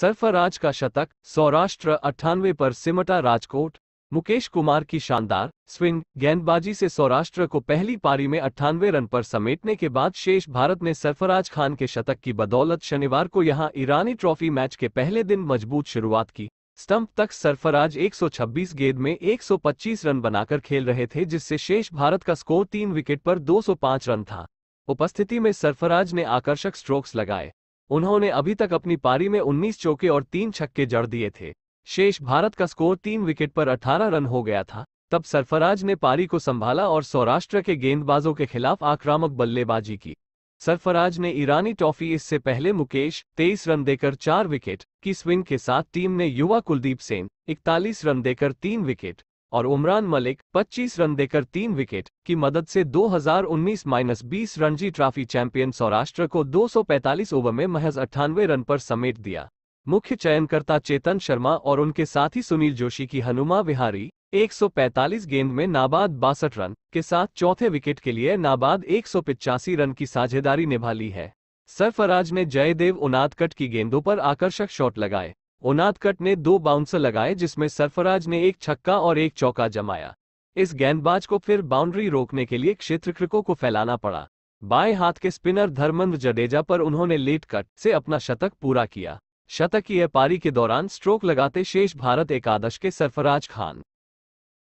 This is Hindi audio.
सरफराज का शतक सौराष्ट्र अट्ठानवे पर सिमटा राजकोट मुकेश कुमार की शानदार स्विंग गेंदबाजी से सौराष्ट्र को पहली पारी में अट्ठानवे रन पर समेटने के बाद शेष भारत ने सरफराज खान के शतक की बदौलत शनिवार को यहां ईरानी ट्रॉफी मैच के पहले दिन मजबूत शुरुआत की स्टंप तक सरफराज 126 गेंद में 125 रन बनाकर खेल रहे थे जिससे शेष भारत का स्कोर तीन विकेट पर 205 रन था उपस्थिति में सरफराज ने आकर्षक स्ट्रोक्स लगाए उन्होंने अभी तक अपनी पारी में 19 चौके और तीन छक्के जड़ दिए थे शेष भारत का स्कोर तीन विकेट पर 18 रन हो गया था तब सरफराज ने पारी को संभाला और सौराष्ट्र के गेंदबाजों के खिलाफ आक्रामक बल्लेबाजी की सरफराज ने ईरानी ट्रॉफी इससे पहले मुकेश 23 रन देकर चार विकेट की स्विंग के साथ टीम ने युवा कुलदीप सेन 41 रन देकर तीन विकेट और उमरान मलिक 25 रन देकर तीन विकेट की मदद से 2019-20 रणजी ट्रॉफी चैंपियन सौराष्ट्र को 245 ओवर में महज अट्ठानवे रन पर समेट दिया मुख्य चयनकर्ता चेतन शर्मा और उनके साथी सुनील जोशी की हनुमा विहारी 145 गेंद में नाबाद बासठ रन के साथ चौथे विकेट के लिए नाबाद एक रन की साझेदारी निभा ली है सरफराज ने जयदेव उनादकट की गेंदों पर आकर्षक शॉट लगाए ओनादकट ने दो बाउंसर लगाए जिसमें सरफराज ने एक छक्का और एक चौका जमाया इस गेंदबाज को फिर बाउंड्री रोकने के लिए क्षेत्रकृकों को फैलाना पड़ा बाएं हाथ के स्पिनर धर्मंद जडेजा पर उन्होंने लेट कट से अपना शतक पूरा किया शतकीय पारी के दौरान स्ट्रोक लगाते शेष भारत एकादश के सरफराज खान